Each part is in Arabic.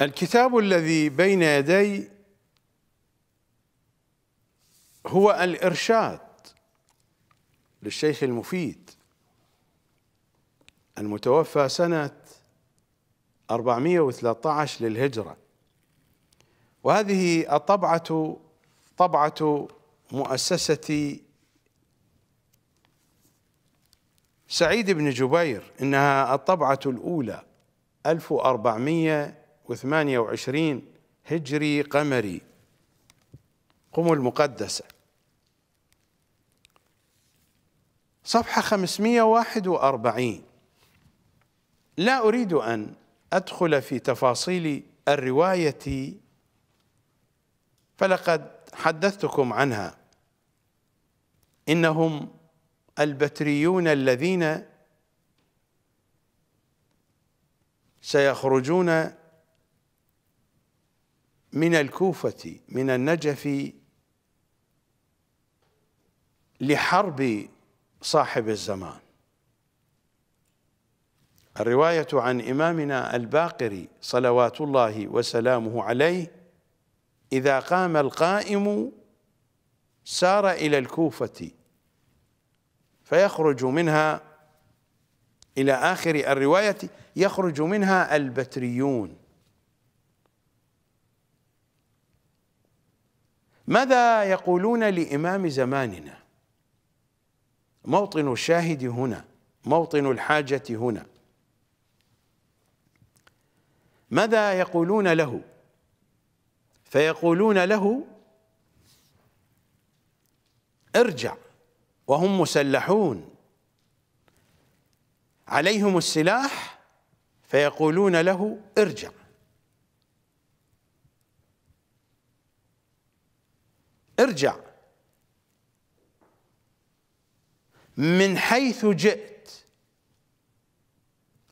الكتاب الذي بين يدي هو الارشاد للشيخ المفيد المتوفى سنه 413 للهجره وهذه الطبعه طبعه مؤسسه سعيد بن جبير انها الطبعه الاولى 1400 وثمانية وعشرين هجري قمري قم المقدسة صفحة 541 لا أريد أن أدخل في تفاصيل الرواية فلقد حدثتكم عنها إنهم البتريون الذين سيخرجون من الكوفة من النجف لحرب صاحب الزمان الرواية عن إمامنا الباقر صلوات الله وسلامه عليه إذا قام القائم سار إلى الكوفة فيخرج منها إلى آخر الرواية يخرج منها البتريون ماذا يقولون لإمام زماننا موطن الشاهد هنا موطن الحاجة هنا ماذا يقولون له فيقولون له ارجع وهم مسلحون عليهم السلاح فيقولون له ارجع ارجع من حيث جئت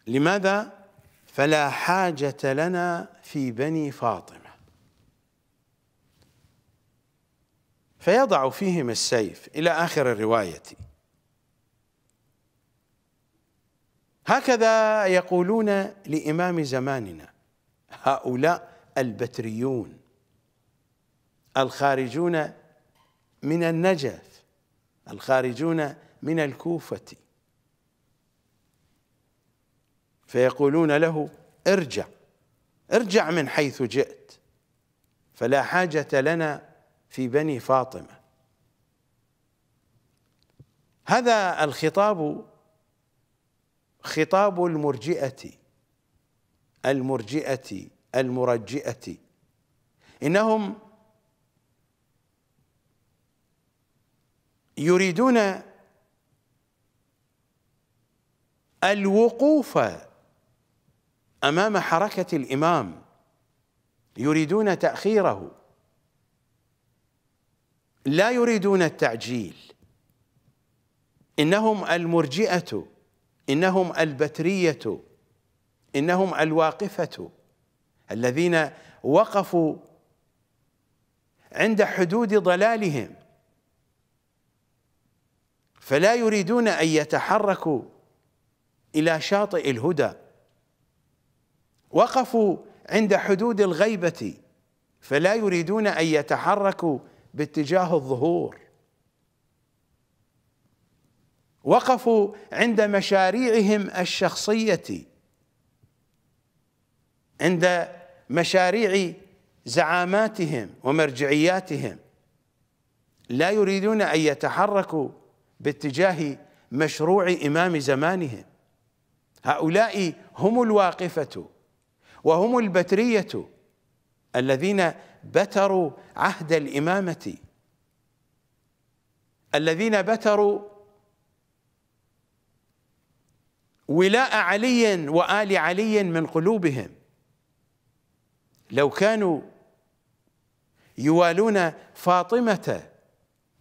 لماذا فلا حاجة لنا في بني فاطمة فيضع فيهم السيف إلى آخر الرواية هكذا يقولون لإمام زماننا هؤلاء البتريون الخارجون من النجف الخارجون من الكوفة فيقولون له ارجع ارجع من حيث جئت فلا حاجة لنا في بني فاطمة هذا الخطاب خطاب المرجئة المرجئة المرجئة إنهم يريدون الوقوف امام حركه الامام يريدون تاخيره لا يريدون التعجيل انهم المرجئه انهم البتريه انهم الواقفه الذين وقفوا عند حدود ضلالهم فلا يريدون أن يتحركوا إلى شاطئ الهدى وقفوا عند حدود الغيبة فلا يريدون أن يتحركوا باتجاه الظهور وقفوا عند مشاريعهم الشخصية عند مشاريع زعاماتهم ومرجعياتهم لا يريدون أن يتحركوا باتجاه مشروع إمام زمانهم هؤلاء هم الواقفة وهم البترية الذين بتروا عهد الإمامة الذين بتروا ولاء علي وآل علي من قلوبهم لو كانوا يوالون فاطمة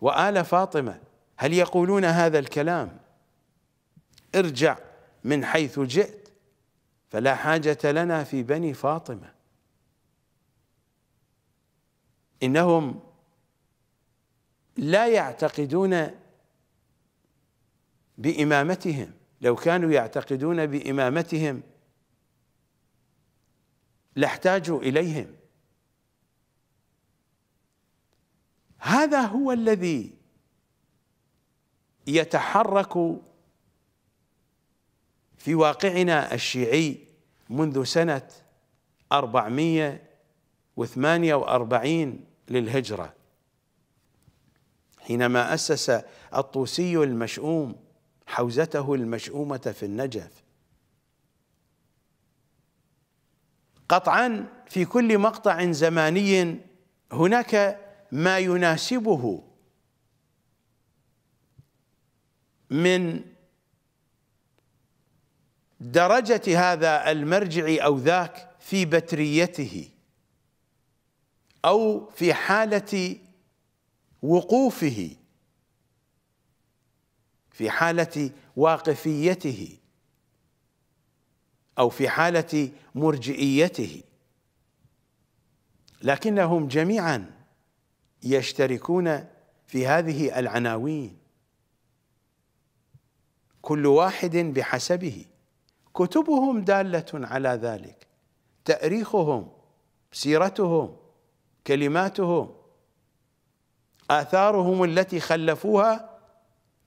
وآل فاطمة هل يقولون هذا الكلام ارجع من حيث جئت فلا حاجة لنا في بني فاطمة إنهم لا يعتقدون بإمامتهم لو كانوا يعتقدون بإمامتهم لاحتاجوا إليهم هذا هو الذي يتحرك في واقعنا الشيعي منذ سنة 448 للهجرة حينما أسس الطوسي المشؤوم حوزته المشؤومة في النجف قطعا في كل مقطع زماني هناك ما يناسبه من درجة هذا المرجع أو ذاك في بتريته أو في حالة وقوفه في حالة واقفيته أو في حالة مرجئيته لكنهم جميعا يشتركون في هذه العناوين كل واحد بحسبه كتبهم دالة على ذلك تأريخهم سيرتهم كلماتهم آثارهم التي خلفوها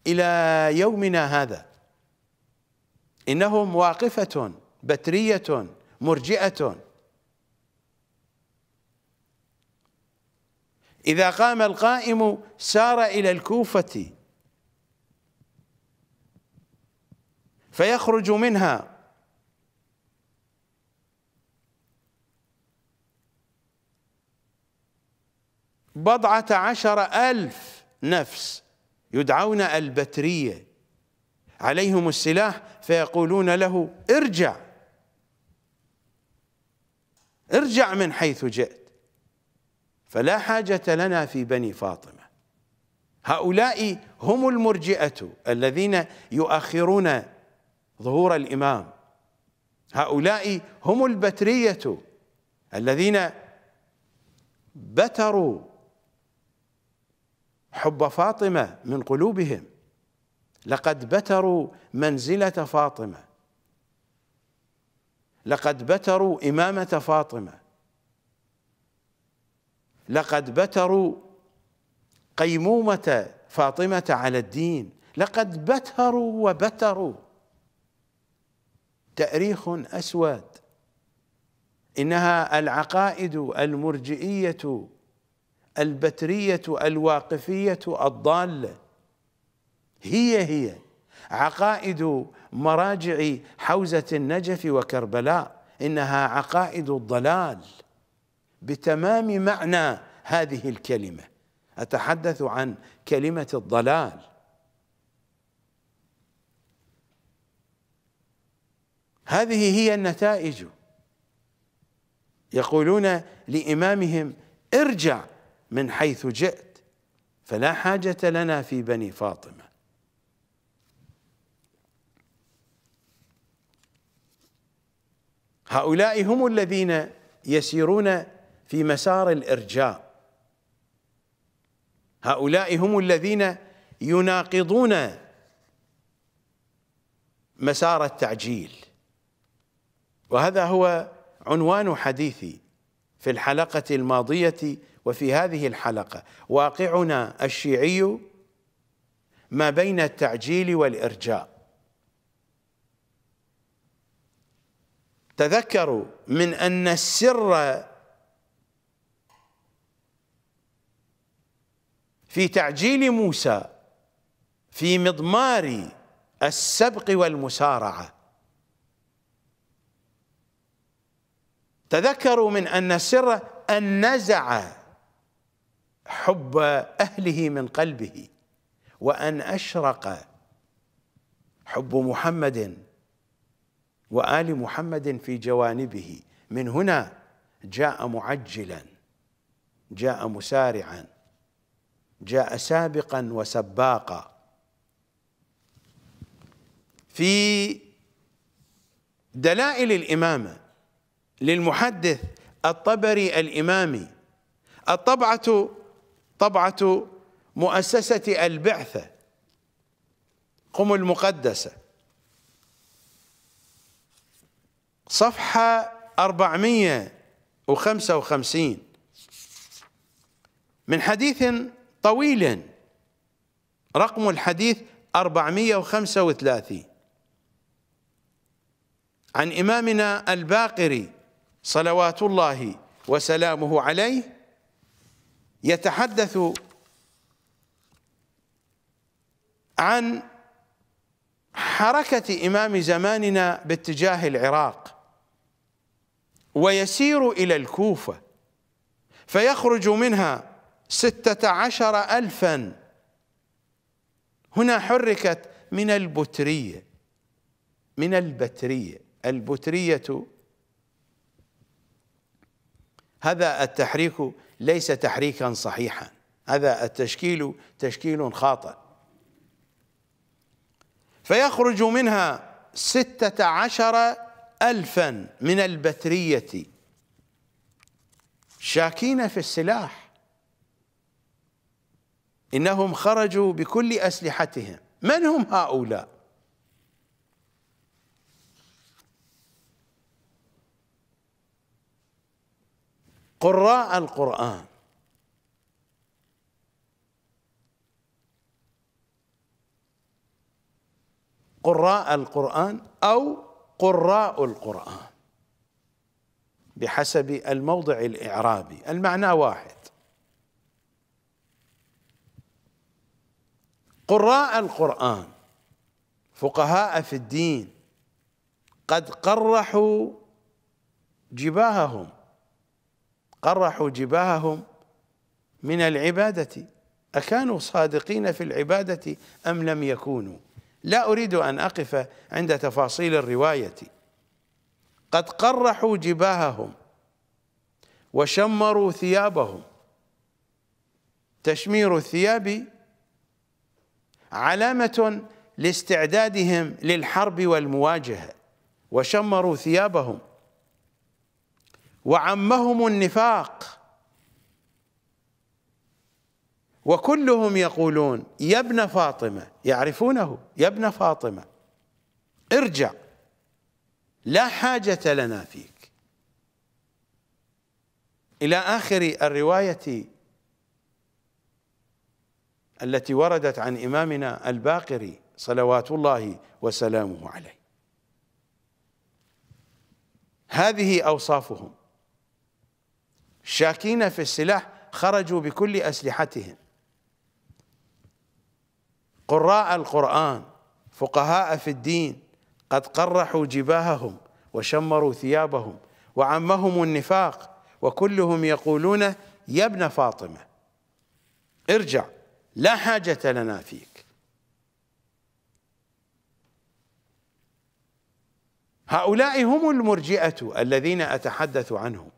إلى يومنا هذا إنهم واقفة بترية مرجئة إذا قام القائم سار إلى الكوفة فيخرج منها بضعة عشر ألف نفس يدعون البترية عليهم السلاح فيقولون له ارجع ارجع من حيث جئت فلا حاجة لنا في بني فاطمة هؤلاء هم المرجئة الذين يؤخرون ظهور الإمام هؤلاء هم البترية الذين بتروا حب فاطمة من قلوبهم لقد بتروا منزلة فاطمة لقد بتروا إمامة فاطمة لقد بتروا قيمومة فاطمة على الدين لقد بتروا وبتروا تأريخ أسود إنها العقائد المرجئية البترية الواقفية الضالة هي هي عقائد مراجع حوزة النجف وكربلاء إنها عقائد الضلال بتمام معنى هذه الكلمة أتحدث عن كلمة الضلال هذه هي النتائج يقولون لإمامهم ارجع من حيث جئت فلا حاجة لنا في بني فاطمة هؤلاء هم الذين يسيرون في مسار الارجاء هؤلاء هم الذين يناقضون مسار التعجيل وهذا هو عنوان حديثي في الحلقة الماضية وفي هذه الحلقة واقعنا الشيعي ما بين التعجيل والإرجاء تذكروا من أن السر في تعجيل موسى في مضمار السبق والمسارعه تذكروا من أن السر أن نزع حب أهله من قلبه وأن أشرق حب محمد وآل محمد في جوانبه من هنا جاء معجلا جاء مسارعا جاء سابقا وسباقا في دلائل الإمامة للمحدث الطبري الإمامي الطبعة طبعة مؤسسة البعثة قم المقدسة صفحة 455 من حديث طويل رقم الحديث 435 عن إمامنا الباقري صلوات الله وسلامه عليه يتحدث عن حركة إمام زماننا باتجاه العراق ويسير إلى الكوفة فيخرج منها ستة عشر ألفا هنا حركت من البترية من البترية البترية هذا التحريك ليس تحريكا صحيحا هذا التشكيل تشكيل خاطئ فيخرج منها ستة عشر ألفا من البترية شاكين في السلاح إنهم خرجوا بكل أسلحتهم من هم هؤلاء؟ قراء القرآن قراء القرآن أو قراء القرآن بحسب الموضع الإعرابي المعنى واحد قراء القرآن فقهاء في الدين قد قرحوا جباههم قرحوا جباههم من العبادة أكانوا صادقين في العبادة أم لم يكونوا لا أريد أن أقف عند تفاصيل الرواية قد قرحوا جباههم وشمروا ثيابهم تشمير الثياب علامة لاستعدادهم للحرب والمواجهة وشمروا ثيابهم وعمهم النفاق وكلهم يقولون يا ابن فاطمة يعرفونه يا ابن فاطمة ارجع لا حاجة لنا فيك إلى آخر الرواية التي وردت عن إمامنا الباقري صلوات الله وسلامه عليه هذه أوصافهم شاكين في السلاح خرجوا بكل أسلحتهم قراء القرآن فقهاء في الدين قد قرحوا جباههم وشمروا ثيابهم وعمهم النفاق وكلهم يقولون يا ابن فاطمة ارجع لا حاجة لنا فيك هؤلاء هم المرجئة الذين أتحدث عنهم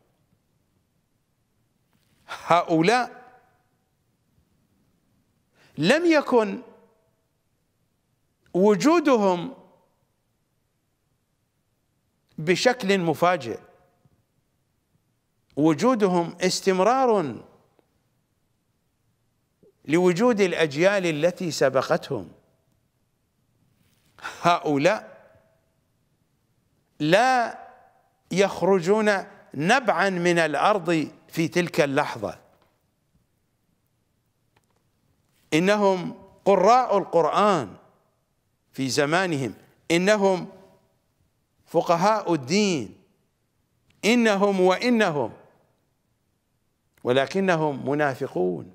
هؤلاء لم يكن وجودهم بشكل مفاجئ وجودهم استمرار لوجود الأجيال التي سبقتهم هؤلاء لا يخرجون نبعا من الأرض في تلك اللحظة إنهم قراء القرآن في زمانهم إنهم فقهاء الدين إنهم وإنهم ولكنهم منافقون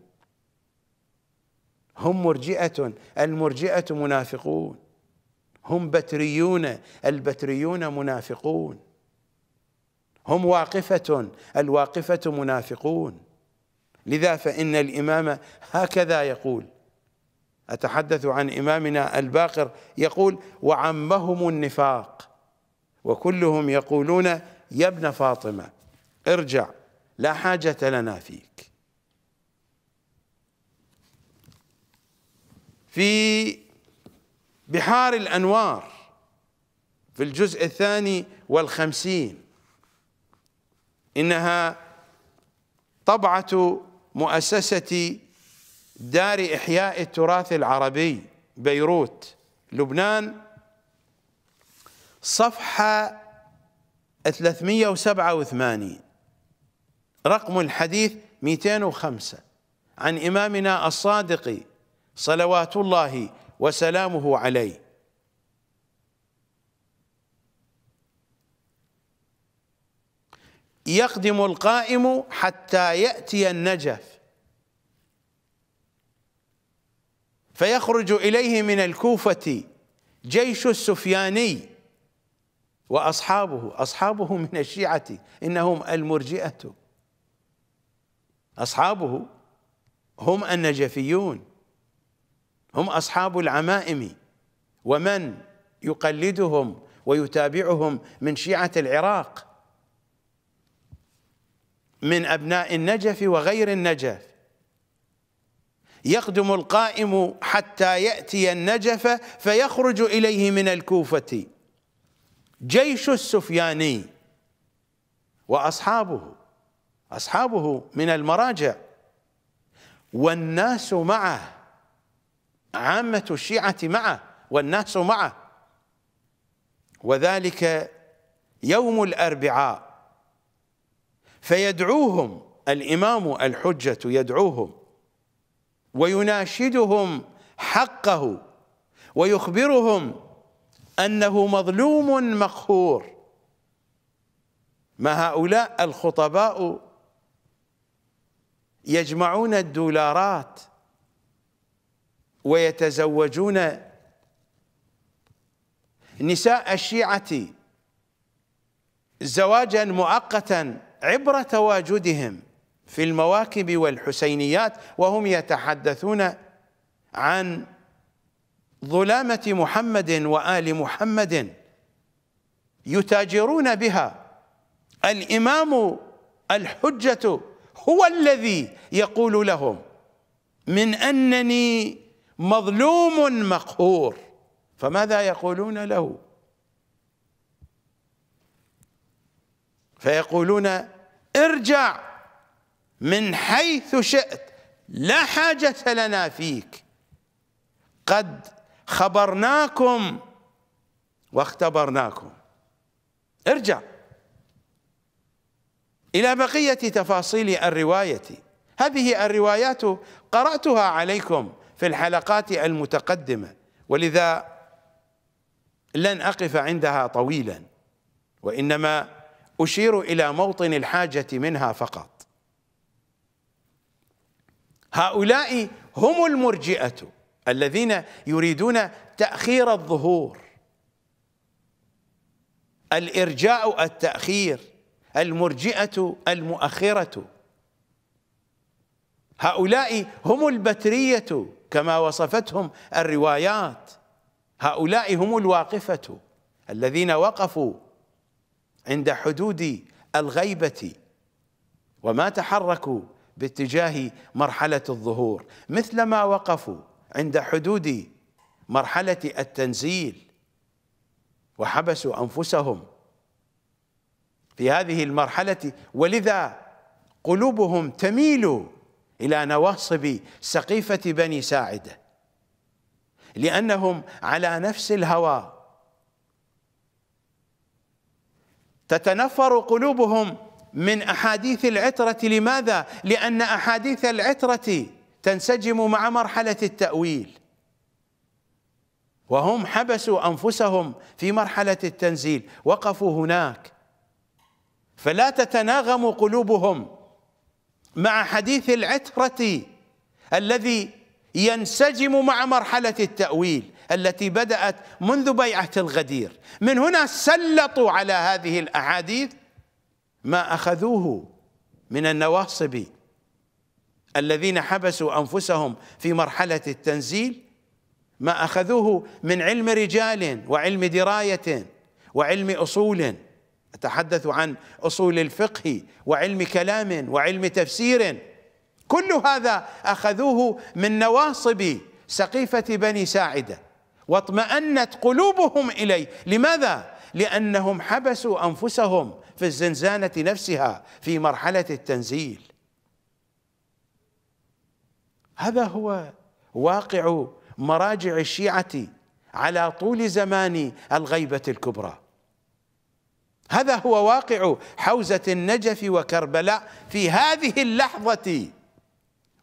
هم مرجئة المرجئة منافقون هم بتريون البتريون منافقون هم واقفة الواقفة منافقون لذا فإن الإمام هكذا يقول أتحدث عن إمامنا الباقر يقول وعمهم النفاق وكلهم يقولون يا ابن فاطمة ارجع لا حاجة لنا فيك في بحار الأنوار في الجزء الثاني والخمسين إنها طبعة مؤسسة دار إحياء التراث العربي بيروت لبنان صفحة 387 رقم الحديث 205 عن إمامنا الصادق صلوات الله وسلامه عليه يقدم القائم حتى يأتي النجف فيخرج إليه من الكوفة جيش السفياني وأصحابه أصحابه من الشيعة إنهم المرجئة أصحابه هم النجفيون هم أصحاب العمائم ومن يقلدهم ويتابعهم من شيعة العراق من أبناء النجف وغير النجف يقدم القائم حتى يأتي النجف فيخرج إليه من الكوفة جيش السفياني وأصحابه أصحابه من المراجع والناس معه عامة الشيعة معه والناس معه وذلك يوم الأربعاء فيدعوهم الامام الحجه يدعوهم ويناشدهم حقه ويخبرهم انه مظلوم مقهور ما هؤلاء الخطباء يجمعون الدولارات ويتزوجون نساء الشيعه زواجا مؤقتا عبر تواجدهم في المواكب والحسينيات وهم يتحدثون عن ظلامة محمد وآل محمد يتاجرون بها الإمام الحجة هو الذي يقول لهم من أنني مظلوم مقهور فماذا يقولون له؟ فيقولون ارجع من حيث شئت لا حاجة لنا فيك قد خبرناكم واختبرناكم ارجع إلى بقية تفاصيل الرواية هذه الروايات قرأتها عليكم في الحلقات المتقدمة ولذا لن أقف عندها طويلا وإنما أشير إلى موطن الحاجة منها فقط هؤلاء هم المرجئة الذين يريدون تأخير الظهور الإرجاء التأخير المرجئة المؤخرة هؤلاء هم البترية كما وصفتهم الروايات هؤلاء هم الواقفة الذين وقفوا عند حدود الغيبة وما تحركوا باتجاه مرحلة الظهور مثلما وقفوا عند حدود مرحلة التنزيل وحبسوا أنفسهم في هذه المرحلة ولذا قلوبهم تميل إلى نواصب سقيفة بني ساعدة لأنهم على نفس الهوى تتنفر قلوبهم من احاديث العتره لماذا؟ لان احاديث العتره تنسجم مع مرحله التاويل وهم حبسوا انفسهم في مرحله التنزيل وقفوا هناك فلا تتناغم قلوبهم مع حديث العتره الذي ينسجم مع مرحله التاويل التي بدأت منذ بيعة الغدير من هنا سلطوا على هذه الأحاديث ما أخذوه من النواصب الذين حبسوا أنفسهم في مرحلة التنزيل ما أخذوه من علم رجال وعلم دراية وعلم أصول أتحدث عن أصول الفقه وعلم كلام وعلم تفسير كل هذا أخذوه من نواصب سقيفة بني ساعده واطمأنت قلوبهم إليه لماذا؟ لأنهم حبسوا أنفسهم في الزنزانة نفسها في مرحلة التنزيل هذا هو واقع مراجع الشيعة على طول زمان الغيبة الكبرى هذا هو واقع حوزة النجف وكربلاء في هذه اللحظة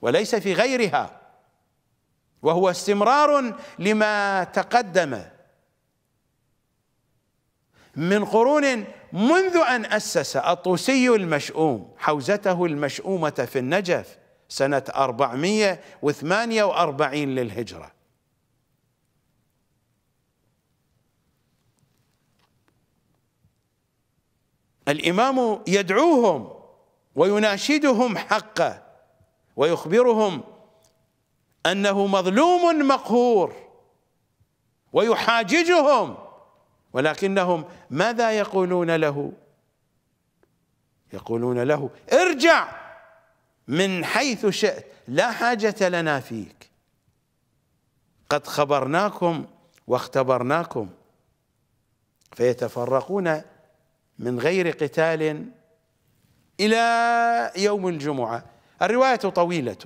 وليس في غيرها وهو استمرار لما تقدم من قرون منذ أن أسس الطوسي المشؤوم حوزته المشؤومة في النجف سنة 448 للهجرة الإمام يدعوهم ويناشدهم حقه ويخبرهم أنه مظلوم مقهور ويحاججهم ولكنهم ماذا يقولون له يقولون له ارجع من حيث شئت لا حاجة لنا فيك قد خبرناكم واختبرناكم فيتفرقون من غير قتال إلى يوم الجمعة الرواية طويلة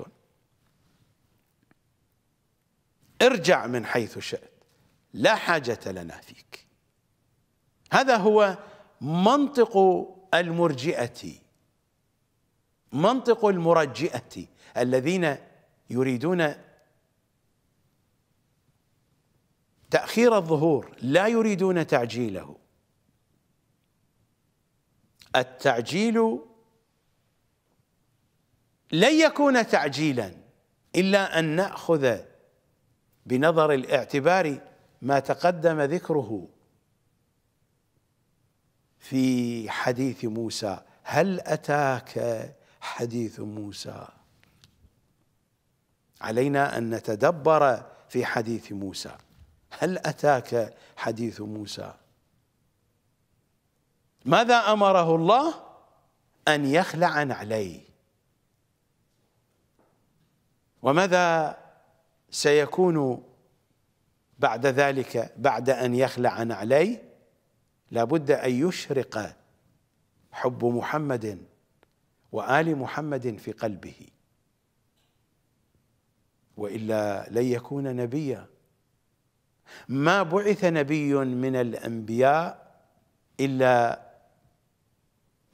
ارجع من حيث شئت لا حاجة لنا فيك هذا هو منطق المرجئة منطق المرجئة الذين يريدون تأخير الظهور لا يريدون تعجيله التعجيل لن يكون تعجيلا إلا أن نأخذ بنظر الاعتبار ما تقدم ذكره في حديث موسى هل اتاك حديث موسى علينا ان نتدبر في حديث موسى هل اتاك حديث موسى ماذا امره الله ان يخلع عليه وماذا سيكون بعد ذلك بعد أن يخلع نعليه لابد أن يشرق حب محمد وآل محمد في قلبه وإلا لن يكون نبيا ما بعث نبي من الأنبياء إلا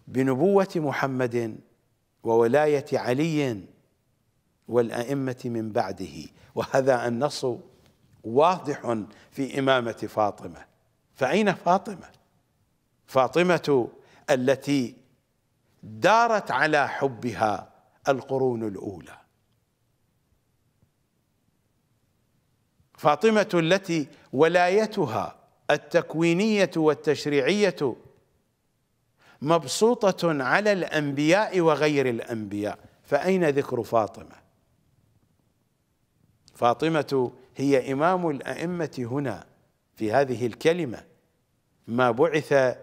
بنبوة محمد وولاية علي والأئمة من بعده وهذا النص واضح في إمامة فاطمة فأين فاطمة؟ فاطمة التي دارت على حبها القرون الأولى فاطمة التي ولايتها التكوينية والتشريعية مبسوطة على الأنبياء وغير الأنبياء فأين ذكر فاطمة فاطمه هي امام الائمه هنا في هذه الكلمه ما بعث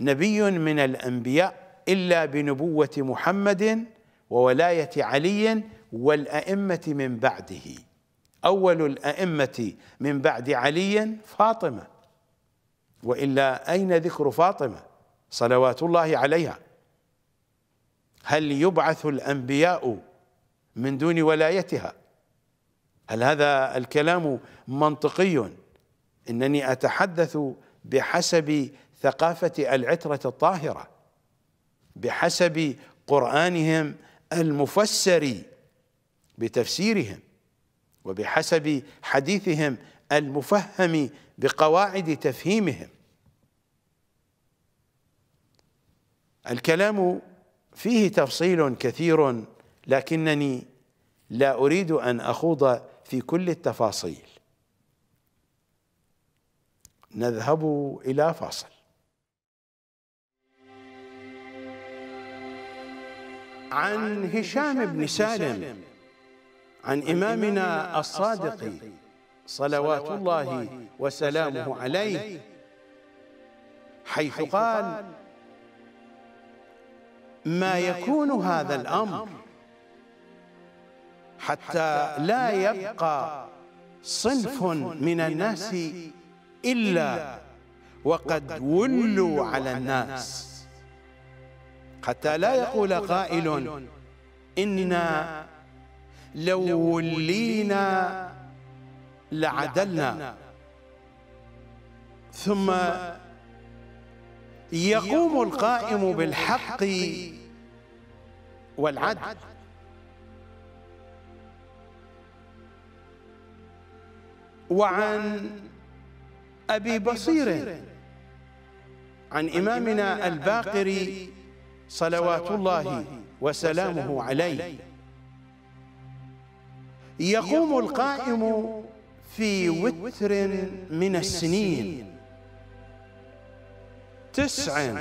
نبي من الانبياء الا بنبوه محمد وولايه علي والائمه من بعده اول الائمه من بعد علي فاطمه والا اين ذكر فاطمه صلوات الله عليها هل يبعث الانبياء من دون ولايتها هل هذا الكلام منطقي انني اتحدث بحسب ثقافه العتره الطاهره بحسب قرانهم المفسر بتفسيرهم وبحسب حديثهم المفهم بقواعد تفهيمهم الكلام فيه تفصيل كثير لكنني لا اريد ان اخوض في كل التفاصيل نذهب إلى فاصل عن هشام بن سالم عن إمامنا الصادق صلوات الله وسلامه عليه حيث قال ما يكون هذا الأمر حتى لا يبقى صنف من الناس إلا وقد ولوا على الناس حتى لا يقول قائل إننا لو ولينا لعدلنا ثم يقوم القائم بالحق والعدل وعن أبي بصير عن إمامنا الباقري صلوات الله وسلامه عليه يقوم القائم في وتر من السنين تسع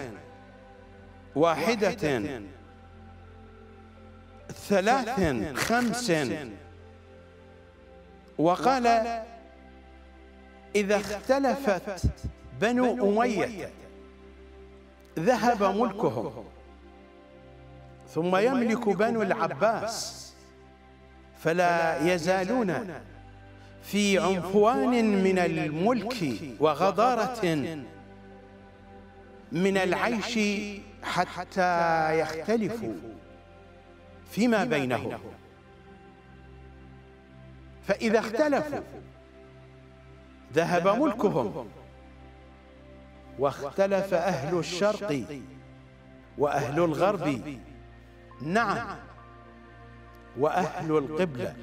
واحدة ثلاث خمس وقال إذا اختلفت بنو أمية ذهب ملكهم ثم يملك بنو العباس فلا يزالون في عنفوان من الملك وغضارة من العيش حتى يختلفوا فيما بينهم فإذا اختلفوا ذهب ملكهم واختلف أهل الشرق وأهل الغرب نعم, نعم. وأهل القبلة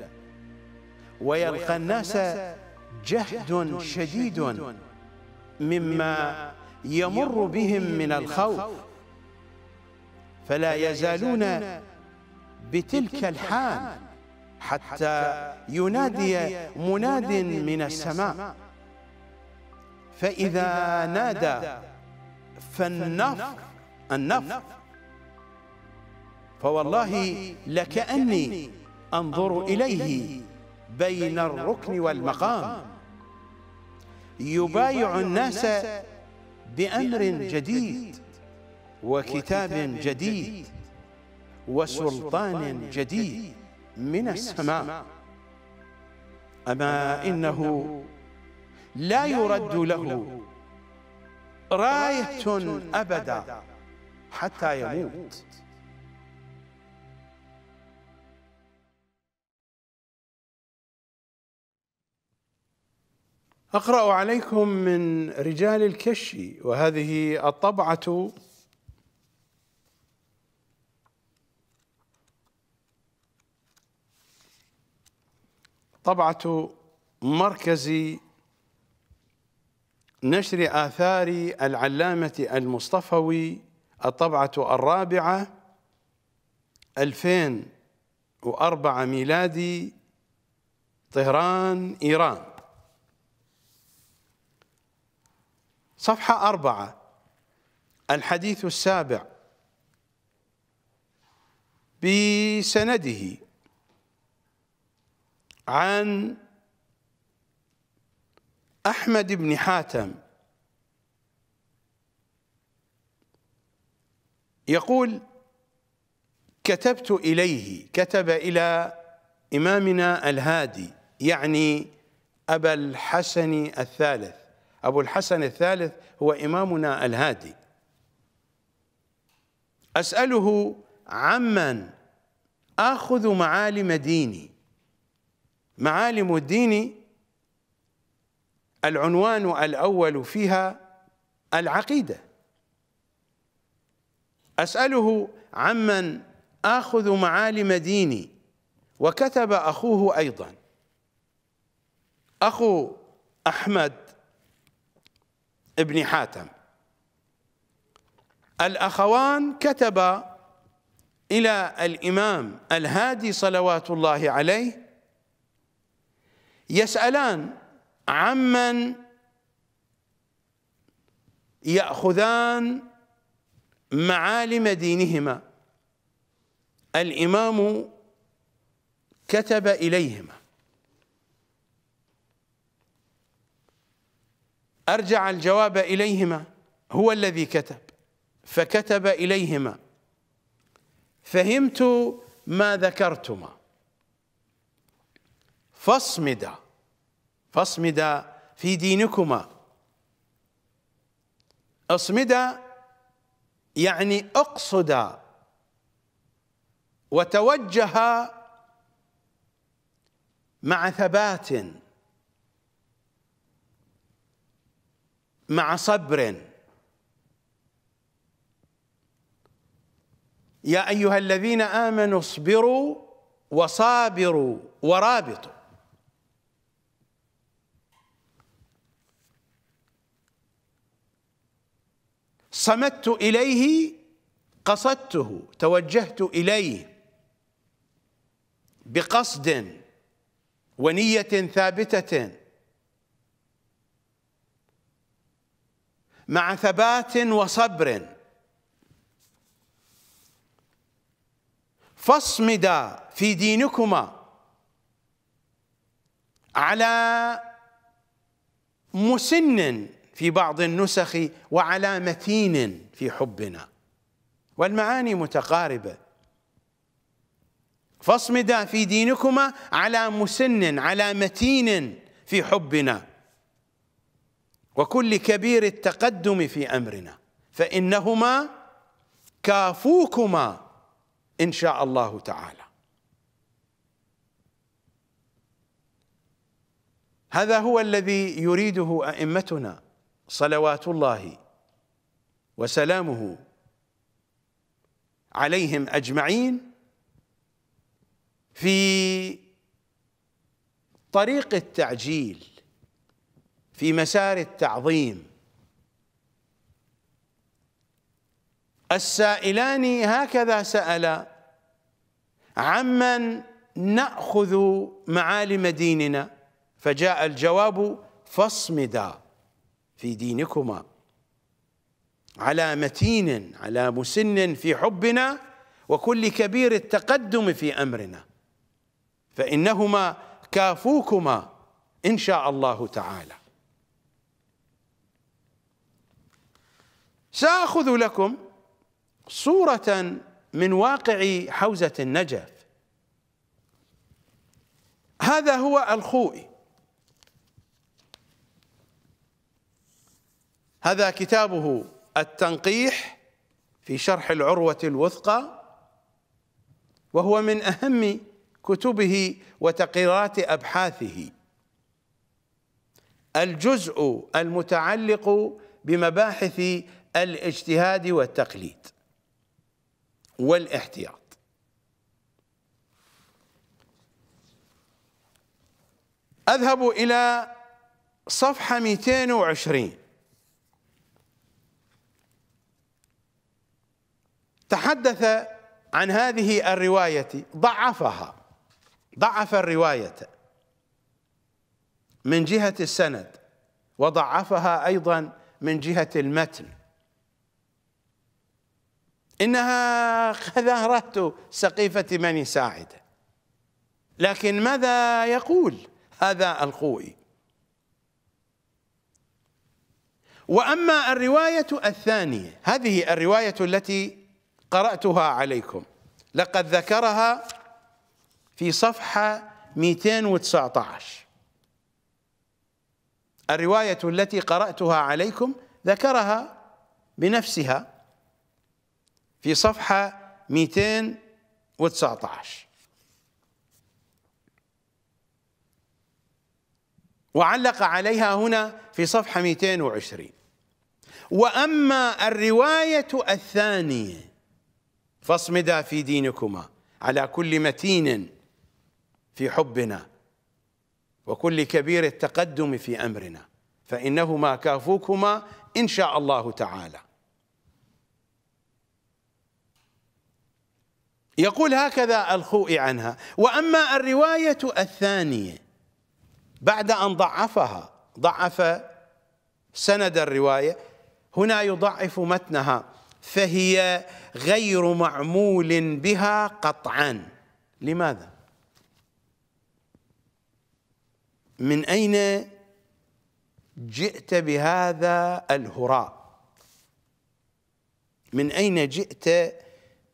ويلقى الناس جهد شديد مما يمر بهم من الخوف فلا يزالون بتلك الحال حتى ينادي مناد من السماء فإذا نادى فالنفر النفر فوالله لكأني أنظر إليه بين الركن والمقام يبايع الناس بأمر جديد وكتاب جديد وسلطان جديد من السماء أما إنه لا يرد له راية أبدا حتى يموت أقرأ عليكم من رجال الكشي وهذه الطبعة طبعة مركز نشر آثار العلامة المصطفوي الطبعة الرابعة 2004 ميلادي طهران إيران صفحة أربعة الحديث السابع بسنده عن أحمد بن حاتم يقول كتبت إليه كتب إلى إمامنا الهادي يعني أبا الحسن الثالث أبو الحسن الثالث هو إمامنا الهادي أسأله عمن آخذ معالم ديني معالم الدين العنوان الأول فيها العقيدة أسأله عمن آخذ معالم ديني وكتب أخوه أيضا أخو أحمد ابن حاتم الأخوان كتبا إلى الإمام الهادي صلوات الله عليه يسألان عمن ياخذان معالم دينهما الامام كتب اليهما ارجع الجواب اليهما هو الذي كتب فكتب اليهما فهمت ما ذكرتما فاصمدا فاصمدا في دينكما اصمدا يعني اقصدا وتوجها مع ثبات مع صبر يا ايها الذين امنوا اصبروا وصابروا ورابطوا صمدت إليه قصدته توجهت إليه بقصد ونية ثابتة مع ثبات وصبر فاصمدا في دينكما على مسن في بعض النسخ وعلى متين في حبنا والمعاني متقاربة فاصمدا في دينكما على مسن على متين في حبنا وكل كبير التقدم في أمرنا فإنهما كافوكما إن شاء الله تعالى هذا هو الذي يريده أئمتنا صلوات الله وسلامه عليهم أجمعين في طريق التعجيل في مسار التعظيم السائلان هكذا سالا عمن نأخذ معالم ديننا فجاء الجواب فاصمدا في دينكما على متين على مسن في حبنا وكل كبير التقدم في امرنا فانهما كافوكما ان شاء الله تعالى ساخذ لكم صوره من واقع حوزه النجف هذا هو الخوئي هذا كتابه التنقيح في شرح العروة الوثقى وهو من أهم كتبه وتقريرات أبحاثه الجزء المتعلق بمباحث الاجتهاد والتقليد والاحتياط أذهب إلى صفحة 220 تحدث عن هذه الرواية ضعفها ضعف الرواية من جهة السند وضعفها أيضا من جهة المتن إنها خذارات سقيفة بني ساعدة لكن ماذا يقول هذا الخوئي وأما الرواية الثانية هذه الرواية التي قرأتها عليكم لقد ذكرها في صفحة 219 الرواية التي قرأتها عليكم ذكرها بنفسها في صفحة 219 وعلق عليها هنا في صفحة 220 وأما الرواية الثانية فاصمدا في دينكما على كل متين في حبنا وكل كبير التقدم في أمرنا فإنهما كافوكما إن شاء الله تعالى يقول هكذا الخوئي عنها وأما الرواية الثانية بعد أن ضعفها ضعف سند الرواية هنا يضعف متنها فهي غير معمول بها قطعا لماذا من اين جئت بهذا الهراء من اين جئت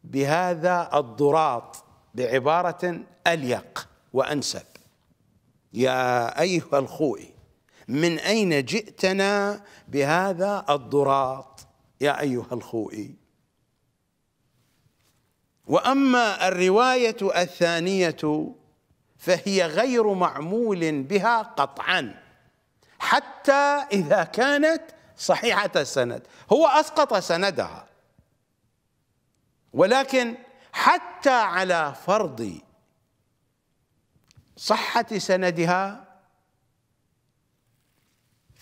بهذا الضراط بعباره اليق وانسب يا ايها الخوئ من اين جئتنا بهذا الضراط يا أيها الخوئي وأما الرواية الثانية فهي غير معمول بها قطعا حتى إذا كانت صحيحة السند هو أسقط سندها ولكن حتى على فرض صحة سندها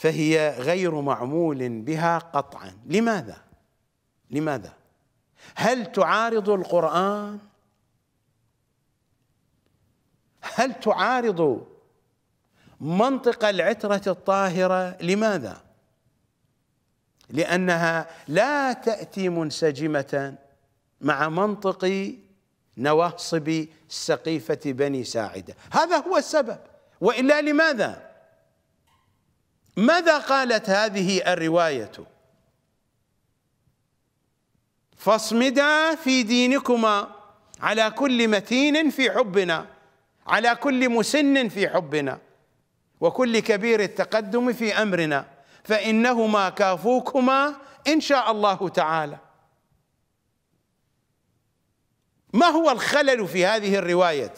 فهي غير معمول بها قطعا لماذا لماذا هل تعارض القرآن هل تعارض منطق العترة الطاهرة لماذا لأنها لا تأتي منسجمة مع منطق نواصب سقيفة بني ساعدة هذا هو السبب وإلا لماذا ماذا قالت هذه الرواية فاصمدا في دينكما على كل متين في حبنا على كل مسن في حبنا وكل كبير التقدم في أمرنا فإنهما كافوكما إن شاء الله تعالى ما هو الخلل في هذه الرواية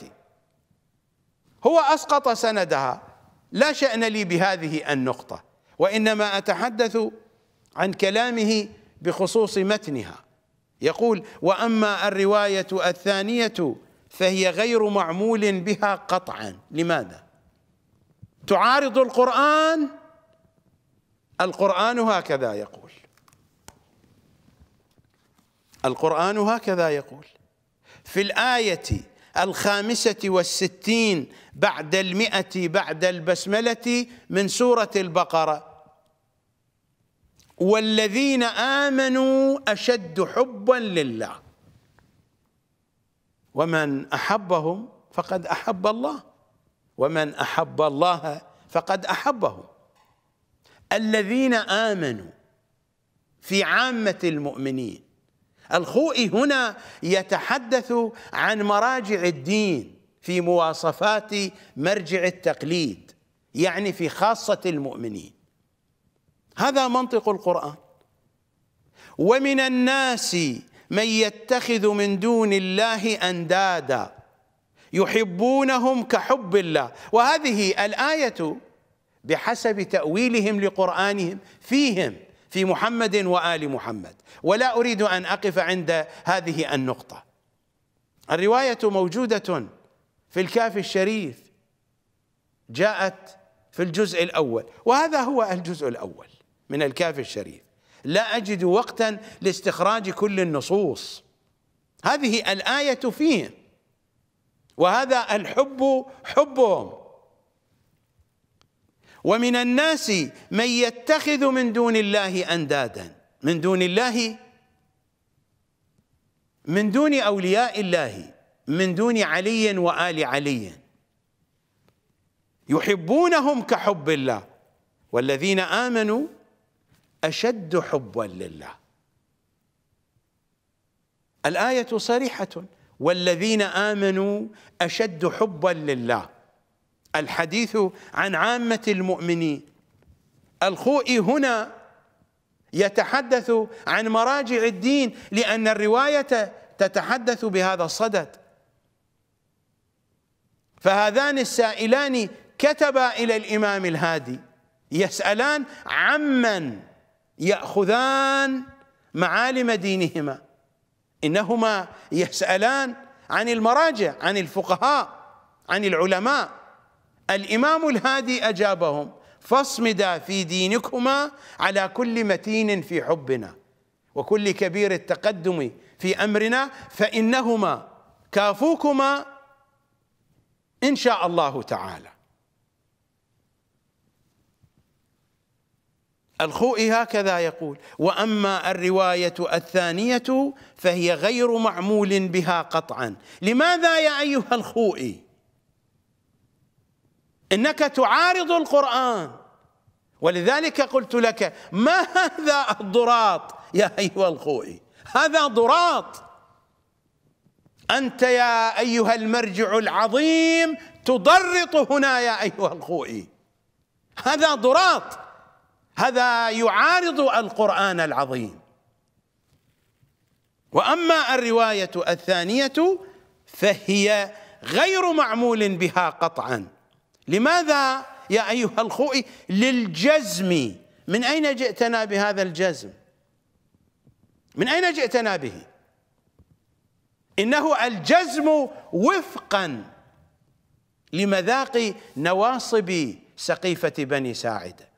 هو أسقط سندها لا شأن لي بهذه النقطة وإنما أتحدث عن كلامه بخصوص متنها يقول وأما الرواية الثانية فهي غير معمول بها قطعا لماذا؟ تعارض القرآن القرآن هكذا يقول القرآن هكذا يقول في الآية الخامسة والستين بعد المئة بعد البسملة من سورة البقرة والذين آمنوا أشد حبا لله ومن أحبهم فقد أحب الله ومن أحب الله فقد أحبه الذين آمنوا في عامة المؤمنين الخوئي هنا يتحدث عن مراجع الدين في مواصفات مرجع التقليد يعني في خاصة المؤمنين هذا منطق القرآن ومن الناس من يتخذ من دون الله أندادا يحبونهم كحب الله وهذه الآية بحسب تأويلهم لقرآنهم فيهم في محمد وال محمد ولا اريد ان اقف عند هذه النقطه الروايه موجوده في الكافي الشريف جاءت في الجزء الاول وهذا هو الجزء الاول من الكافي الشريف لا اجد وقتا لاستخراج كل النصوص هذه الايه فيه وهذا الحب حبهم ومن الناس من يتخذ من دون الله اندادا من دون الله من دون اولياء الله من دون علي وال علي يحبونهم كحب الله والذين امنوا اشد حبا لله الايه صريحه والذين امنوا اشد حبا لله الحديث عن عامة المؤمنين الخوئي هنا يتحدث عن مراجع الدين لأن الرواية تتحدث بهذا الصدد فهذان السائلان كتبا إلى الإمام الهادي يسألان عمن يأخذان معالم دينهما إنهما يسألان عن المراجع عن الفقهاء عن العلماء الإمام الهادي أجابهم فاصمدا في دينكما على كل متين في حبنا وكل كبير التقدم في أمرنا فإنهما كافوكما إن شاء الله تعالى الخوئي هكذا يقول واما الروايه الثانيه فهي غير معمول بها قطعا لماذا يا ايها الخوئي انك تعارض القران ولذلك قلت لك ما هذا الضراط يا ايها الخوي هذا ضراط انت يا ايها المرجع العظيم تضرط هنا يا ايها الخوي هذا ضراط هذا يعارض القران العظيم واما الروايه الثانيه فهي غير معمول بها قطعا لماذا يا أيها الخوئي للجزم من أين جئتنا بهذا الجزم من أين جئتنا به إنه الجزم وفقا لمذاق نواصب سقيفة بني ساعدة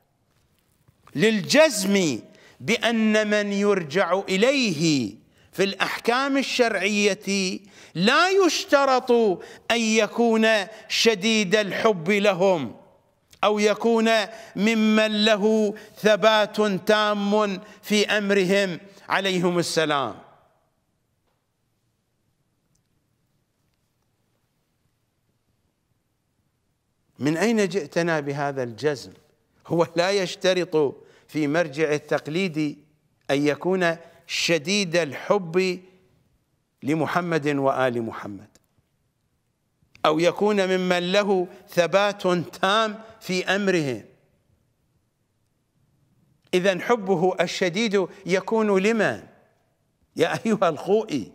للجزم بأن من يرجع إليه في الأحكام الشرعية لا يشترط أن يكون شديد الحب لهم أو يكون ممن له ثبات تام في أمرهم عليهم السلام من أين جئتنا بهذا الجزم هو لا يشترط في مرجع التقليد أن يكون شديد الحب لمحمد وال محمد او يكون ممن له ثبات تام في امره اذا حبه الشديد يكون لمن يا ايها الخوئي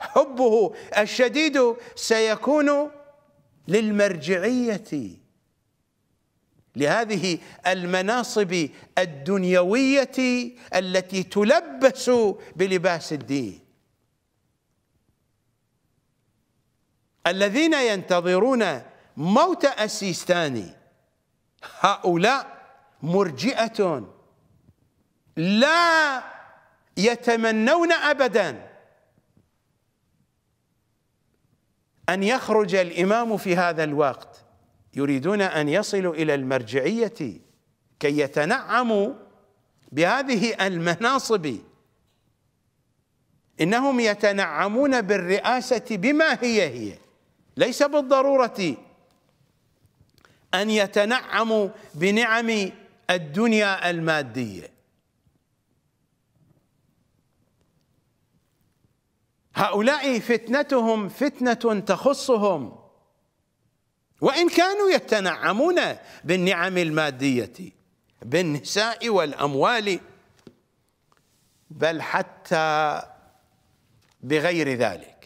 حبه الشديد سيكون للمرجعيه لهذه المناصب الدنيويه التي تلبس بلباس الدين الذين ينتظرون موت السيستاني هؤلاء مرجئة لا يتمنون أبدا أن يخرج الإمام في هذا الوقت يريدون أن يصلوا إلى المرجعية كي يتنعموا بهذه المناصب إنهم يتنعمون بالرئاسة بما هي هي ليس بالضرورة أن يتنعموا بنعم الدنيا المادية هؤلاء فتنتهم فتنة تخصهم وإن كانوا يتنعمون بالنعم المادية بالنساء والأموال بل حتى بغير ذلك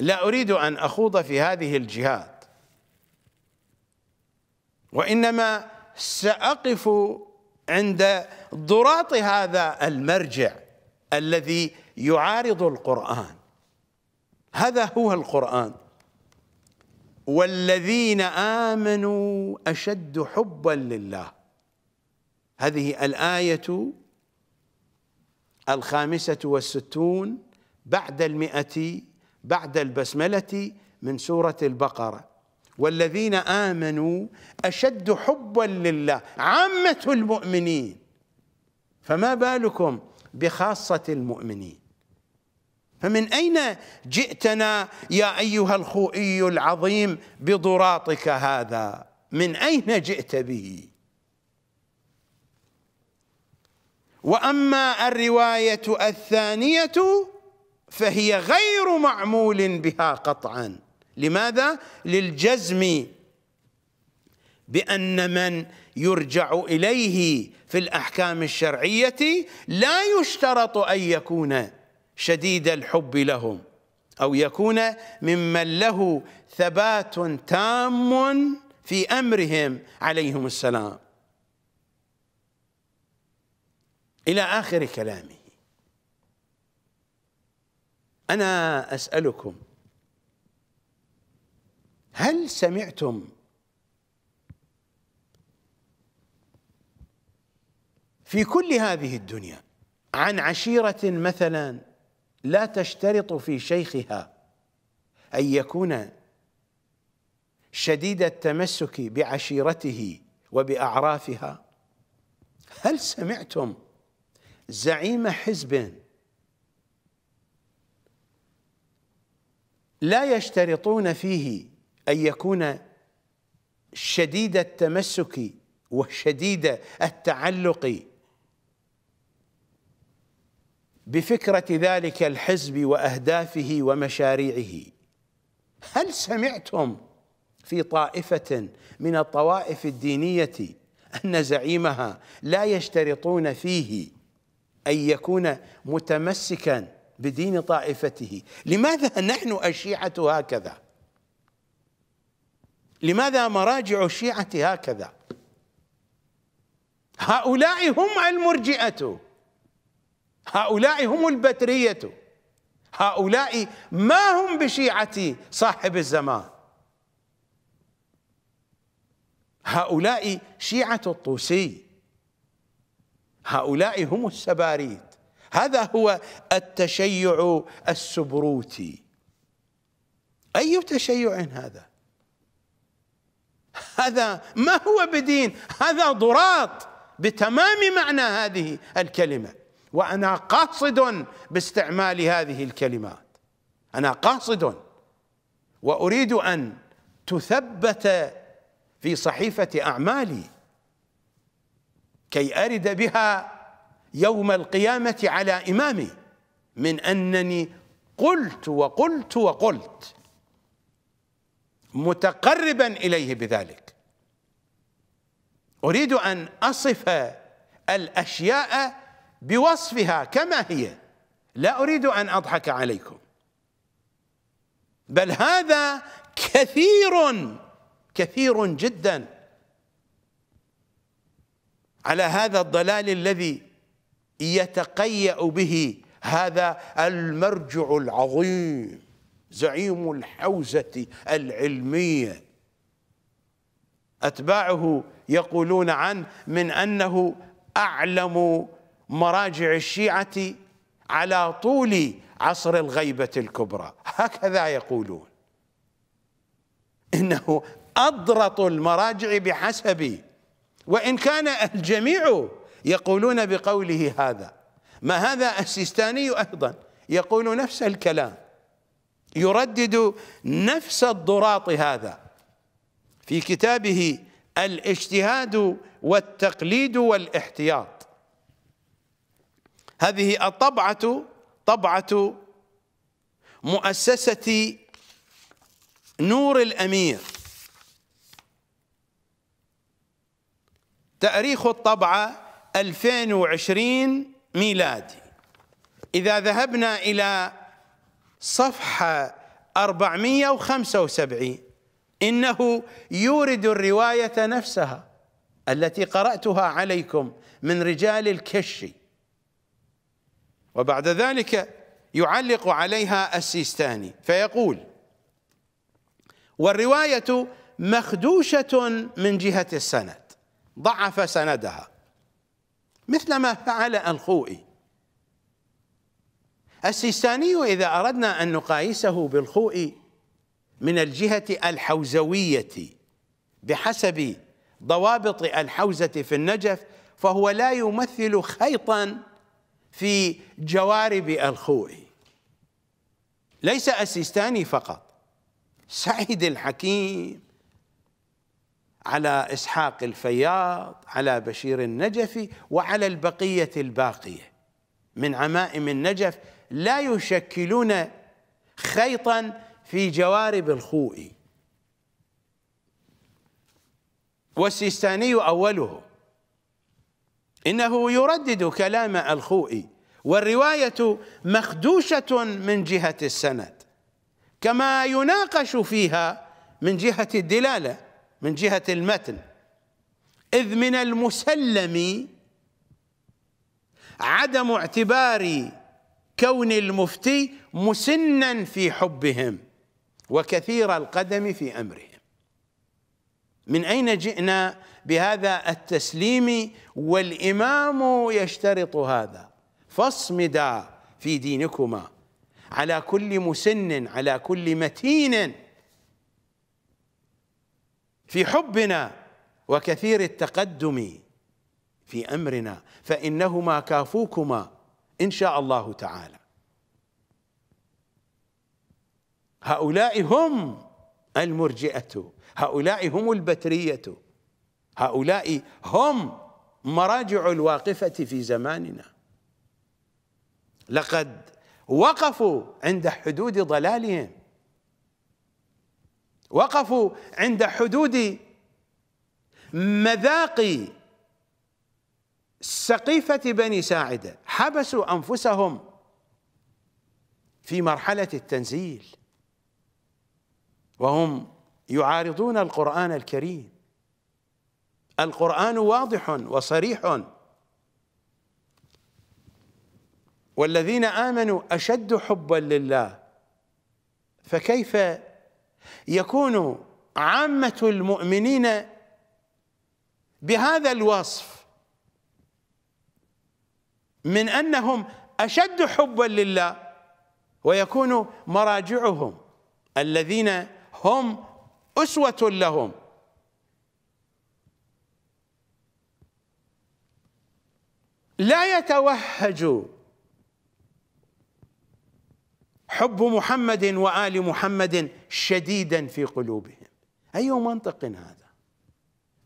لا أريد أن أخوض في هذه الجهات وإنما سأقف عند ضراط هذا المرجع الذي يعارض القرآن هذا هو القرآن والذين آمنوا أشد حبا لله هذه الآية الخامسة والستون بعد المئة بعد البسملة من سورة البقرة والذين آمنوا أشد حبا لله عامة المؤمنين فما بالكم بخاصة المؤمنين فمن أين جئتنا يا أيها الخوئي العظيم بضراطك هذا من أين جئت به وأما الرواية الثانية فهي غير معمول بها قطعا لماذا؟ للجزم بأن من يرجع إليه في الأحكام الشرعية لا يشترط أن يكون شديد الحب لهم أو يكون ممن له ثبات تام في أمرهم عليهم السلام إلى آخر كلامي أنا أسألكم هل سمعتم في كل هذه الدنيا عن عشيرة مثلا لا تشترط في شيخها أن يكون شديد التمسك بعشيرته وبأعرافها هل سمعتم زعيم حزب لا يشترطون فيه أن يكون شديد التمسك وشديد التعلق بفكرة ذلك الحزب وأهدافه ومشاريعه هل سمعتم في طائفة من الطوائف الدينية أن زعيمها لا يشترطون فيه أن يكون متمسكاً بدين طائفته لماذا نحن الشيعة هكذا لماذا مراجع الشيعة هكذا هؤلاء هم المرجئة هؤلاء هم البترية هؤلاء ما هم بشيعة صاحب الزمان هؤلاء شيعة الطوسي هؤلاء هم السباريت هذا هو التشيع السبروتي أي تشيع هذا هذا ما هو بدين هذا ضراط بتمام معنى هذه الكلمة وأنا قاصد باستعمال هذه الكلمات أنا قاصد وأريد أن تثبت في صحيفة أعمالي كي أرد بها يوم القيامة على إمامي من أنني قلت وقلت وقلت متقربا إليه بذلك أريد أن أصف الأشياء بوصفها كما هي لا أريد أن أضحك عليكم بل هذا كثير كثير جدا على هذا الضلال الذي يتقيأ به هذا المرجع العظيم زعيم الحوزة العلمية أتباعه يقولون عنه من أنه أعلم مراجع الشيعة على طول عصر الغيبة الكبرى هكذا يقولون إنه أضرط المراجع بحسب وإن كان الجميع يقولون بقوله هذا ما هذا السيستاني أيضا يقول نفس الكلام يردد نفس الضراط هذا في كتابه الاجتهاد والتقليد والاحتياط هذه الطبعة طبعة مؤسسة نور الأمير تأريخ الطبعة 2020 ميلادي إذا ذهبنا إلى صفحة 475 إنه يورد الرواية نفسها التي قرأتها عليكم من رجال الكشي وبعد ذلك يعلق عليها السيستاني فيقول والرواية مخدوشة من جهة السند ضعف سندها مثل ما فعل الخوئي السيستاني إذا أردنا أن نقايسه بالخوئي من الجهة الحوزوية بحسب ضوابط الحوزة في النجف فهو لا يمثل خيطا في جوارب الخوئي ليس السيستاني فقط سعيد الحكيم على إسحاق الفياض على بشير النجفي وعلى البقية الباقية من عمائم النجف لا يشكلون خيطا في جوارب الخوئي والسيستاني أوله إنه يردد كلام الخوئي والرواية مخدوشة من جهة السند كما يناقش فيها من جهة الدلالة من جهة المتن إذ من المسلم عدم اعتبار كون المفتي مسنا في حبهم وكثير القدم في أمرهم من أين جئنا بهذا التسليم والإمام يشترط هذا فاصمدا في دينكما على كل مسن على كل متين في حبنا وكثير التقدم في امرنا فانهما كافوكما ان شاء الله تعالى هؤلاء هم المرجئه هؤلاء هم البتريه هؤلاء هم مراجع الواقفه في زماننا لقد وقفوا عند حدود ضلالهم وقفوا عند حدود مذاق سقيفة بني ساعدة حبسوا أنفسهم في مرحلة التنزيل وهم يعارضون القرآن الكريم القرآن واضح وصريح والذين آمنوا أشد حبا لله فكيف يكون عامة المؤمنين بهذا الوصف من أنهم أشد حبا لله ويكون مراجعهم الذين هم أسوة لهم لا يتوهجوا حب محمد وآل محمد شديدا في قلوبهم أي منطق هذا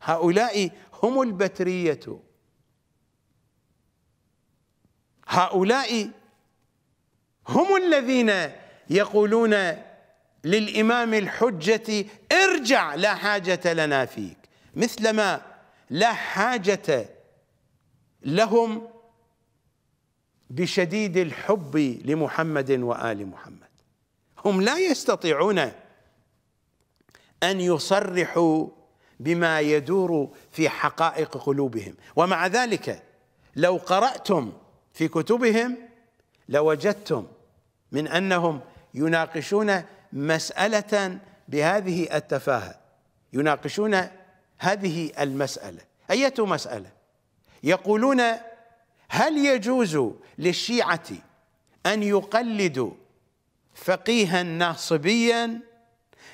هؤلاء هم البترية هؤلاء هم الذين يقولون للإمام الحجة ارجع لا حاجة لنا فيك مثلما لا حاجة لهم بشديد الحب لمحمد وال محمد هم لا يستطيعون ان يصرحوا بما يدور في حقائق قلوبهم ومع ذلك لو قراتم في كتبهم لوجدتم من انهم يناقشون مساله بهذه التفاهه يناقشون هذه المساله اية مساله يقولون هل يجوز للشيعة أن يقلدوا فقيها ناصبيا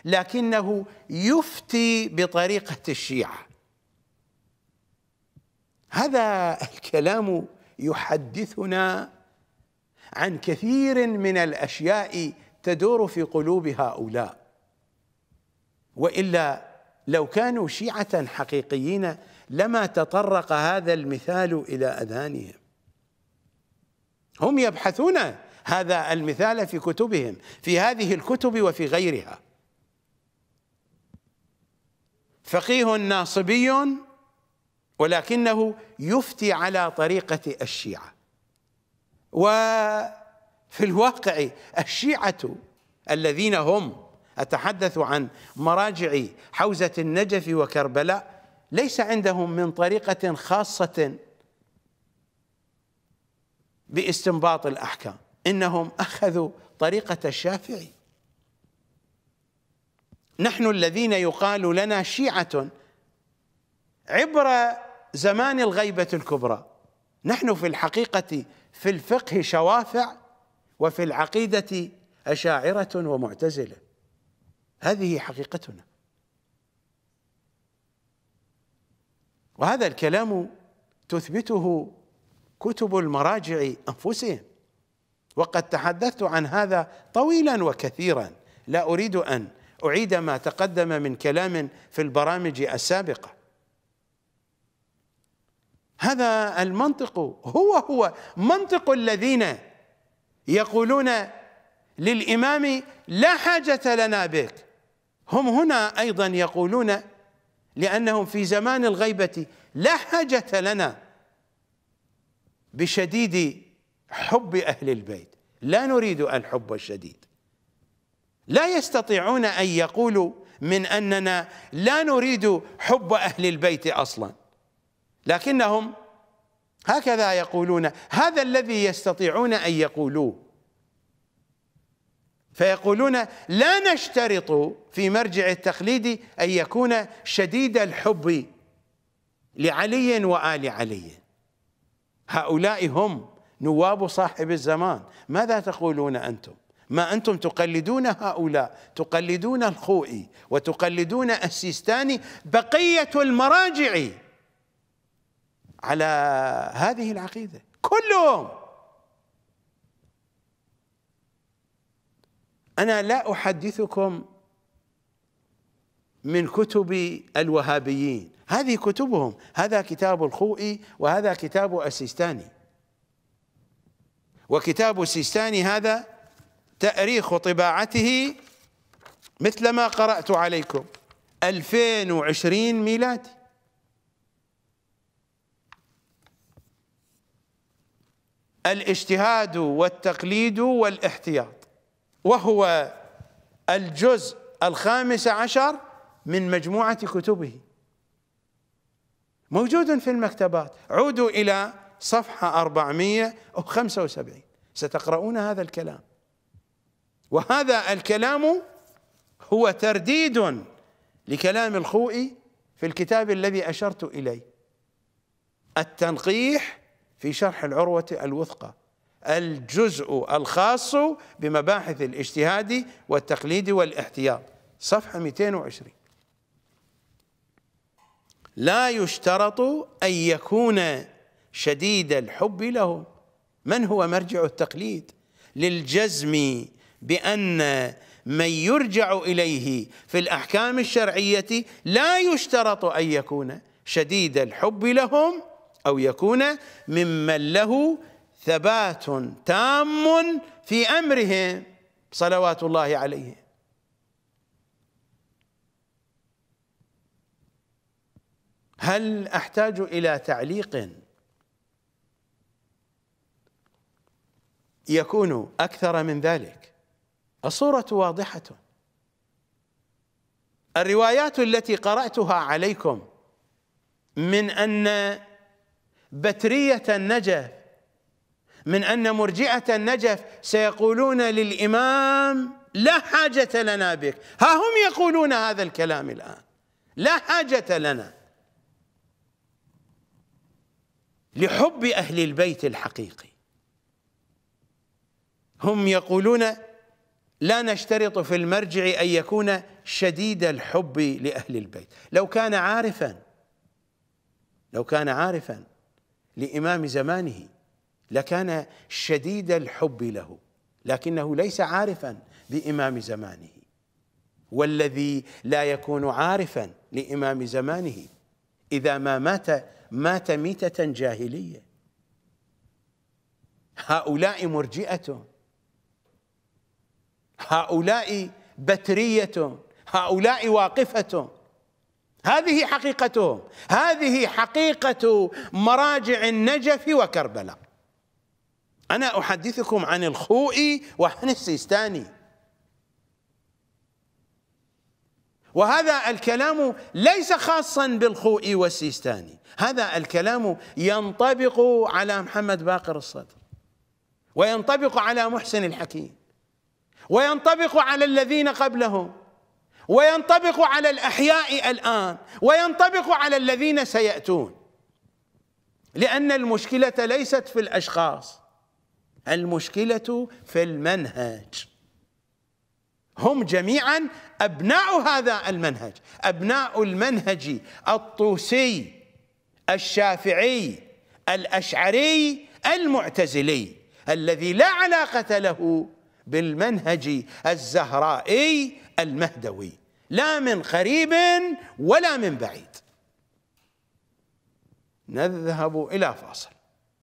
لكنه يفتي بطريقة الشيعة هذا الكلام يحدثنا عن كثير من الأشياء تدور في قلوب هؤلاء وإلا لو كانوا شيعة حقيقيين لما تطرق هذا المثال إلى أذهانهم هم يبحثون هذا المثال في كتبهم في هذه الكتب وفي غيرها فقيه ناصبي ولكنه يفتي على طريقة الشيعة وفي الواقع الشيعة الذين هم أتحدث عن مراجع حوزة النجف وكربلاء ليس عندهم من طريقة خاصة باستنباط الاحكام انهم اخذوا طريقه الشافعي نحن الذين يقال لنا شيعه عبر زمان الغيبه الكبرى نحن في الحقيقه في الفقه شوافع وفي العقيده اشاعره ومعتزله هذه حقيقتنا وهذا الكلام تثبته كتب المراجع انفسهم وقد تحدثت عن هذا طويلا وكثيرا لا اريد ان اعيد ما تقدم من كلام في البرامج السابقه هذا المنطق هو هو منطق الذين يقولون للامام لا حاجه لنا بك هم هنا ايضا يقولون لانهم في زمان الغيبه لا حاجه لنا بشديد حب أهل البيت لا نريد الحب الشديد لا يستطيعون أن يقولوا من أننا لا نريد حب أهل البيت أصلا لكنهم هكذا يقولون هذا الذي يستطيعون أن يقولوه فيقولون لا نشترط في مرجع التقليد أن يكون شديد الحب لعلي وآل علي هؤلاء هم نواب صاحب الزمان ماذا تقولون أنتم ما أنتم تقلدون هؤلاء تقلدون الخوئي وتقلدون السيستاني بقية المراجع على هذه العقيدة كلهم أنا لا أحدثكم من كتب الوهابيين هذه كتبهم هذا كتاب الخوئي وهذا كتاب السيستاني وكتاب السيستاني هذا تأريخ طباعته مثل ما قرأت عليكم 2020 ميلادي الاجتهاد والتقليد والاحتياط وهو الجزء الخامس عشر من مجموعة كتبه موجود في المكتبات عودوا إلى صفحة 475 ستقرؤون هذا الكلام وهذا الكلام هو ترديد لكلام الخوئي في الكتاب الذي أشرت إليه التنقيح في شرح العروة الوثقى الجزء الخاص بمباحث الاجتهاد والتقليد والاحتياط صفحة 220 لا يشترط أن يكون شديد الحب لهم من هو مرجع التقليد للجزم بأن من يرجع إليه في الأحكام الشرعية لا يشترط أن يكون شديد الحب لهم أو يكون ممن له ثبات تام في أمرهم صلوات الله عليهم هل احتاج الى تعليق يكون اكثر من ذلك الصوره واضحه الروايات التي قراتها عليكم من ان بتريه النجف من ان مرجئه النجف سيقولون للامام لا حاجه لنا بك ها هم يقولون هذا الكلام الان لا حاجه لنا لحب أهل البيت الحقيقي هم يقولون لا نشترط في المرجع أن يكون شديد الحب لأهل البيت لو كان عارفا لو كان عارفا لإمام زمانه لكان شديد الحب له لكنه ليس عارفا بإمام زمانه والذي لا يكون عارفا لإمام زمانه إذا ما مات مات ميتة جاهلية هؤلاء مرجئة هؤلاء بترية هؤلاء واقفة هذه حقيقتهم هذه حقيقة مراجع النجف وكربلاء أنا أحدثكم عن الخوئي وعن السيستاني وهذا الكلام ليس خاصا بالخوئي والسيستاني هذا الكلام ينطبق على محمد باقر الصدر وينطبق على محسن الحكيم وينطبق على الذين قبلهم وينطبق على الأحياء الآن وينطبق على الذين سيأتون لأن المشكلة ليست في الأشخاص المشكلة في المنهج هم جميعا أبناء هذا المنهج أبناء المنهج الطوسي الشافعي الأشعري المعتزلي الذي لا علاقة له بالمنهج الزهرائي المهدوي لا من قريب ولا من بعيد نذهب إلى فاصل